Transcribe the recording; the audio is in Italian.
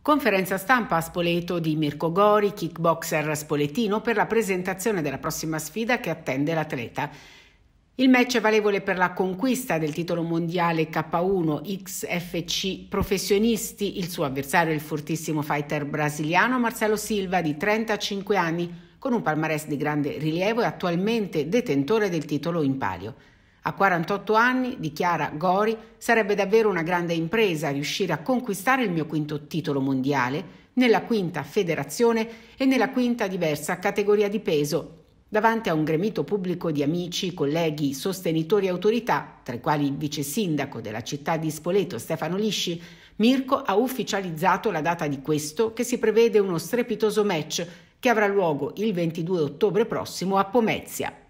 Conferenza stampa a Spoleto di Mirko Gori, kickboxer spoletino, per la presentazione della prossima sfida che attende l'atleta. Il match è valevole per la conquista del titolo mondiale K1 XFC professionisti. Il suo avversario è il fortissimo fighter brasiliano Marcelo Silva di 35 anni, con un palmarès di grande rilievo e attualmente detentore del titolo in palio. A 48 anni, dichiara Gori, sarebbe davvero una grande impresa riuscire a conquistare il mio quinto titolo mondiale nella quinta federazione e nella quinta diversa categoria di peso, davanti a un gremito pubblico di amici, colleghi, sostenitori e autorità, tra i quali il vice sindaco della città di Spoleto Stefano Lisci, Mirko ha ufficializzato la data di questo che si prevede uno strepitoso match che avrà luogo il 22 ottobre prossimo a Pomezia.